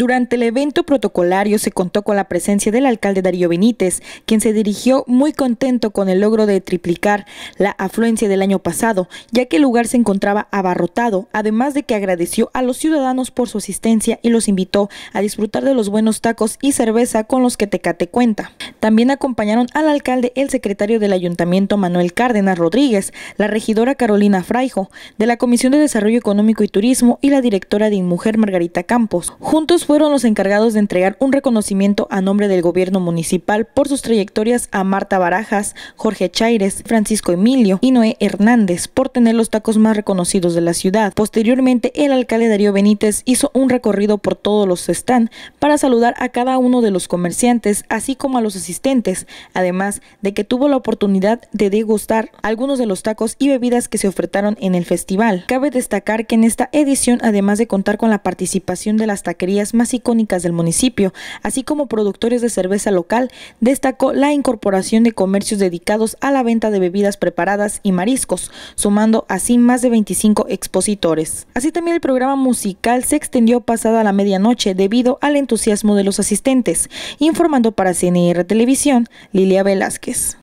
Durante el evento protocolario se contó con la presencia del alcalde Darío Benítez, quien se dirigió muy contento con el logro de triplicar la afluencia del año pasado, ya que el lugar se encontraba abarrotado, además de que agradeció a los ciudadanos por su asistencia y los invitó a disfrutar de los buenos tacos y cerveza con los que Tecate cuenta. También acompañaron al alcalde el secretario del ayuntamiento Manuel Cárdenas Rodríguez, la regidora Carolina Fraijo, de la Comisión de Desarrollo Económico y Turismo y la directora de Inmujer Margarita Campos. Juntos fueron los encargados de entregar un reconocimiento a nombre del gobierno municipal por sus trayectorias a Marta Barajas, Jorge Chaires, Francisco Emilio y Noé Hernández por tener los tacos más reconocidos de la ciudad. Posteriormente, el alcalde Darío Benítez hizo un recorrido por todos los stand para saludar a cada uno de los comerciantes, así como a los asistentes asistentes, además de que tuvo la oportunidad de degustar algunos de los tacos y bebidas que se ofertaron en el festival. Cabe destacar que en esta edición, además de contar con la participación de las taquerías más icónicas del municipio, así como productores de cerveza local, destacó la incorporación de comercios dedicados a la venta de bebidas preparadas y mariscos, sumando así más de 25 expositores. Así también el programa musical se extendió pasada la medianoche debido al entusiasmo de los asistentes, informando para CNR Televisión. Televisión, Lilia Velázquez.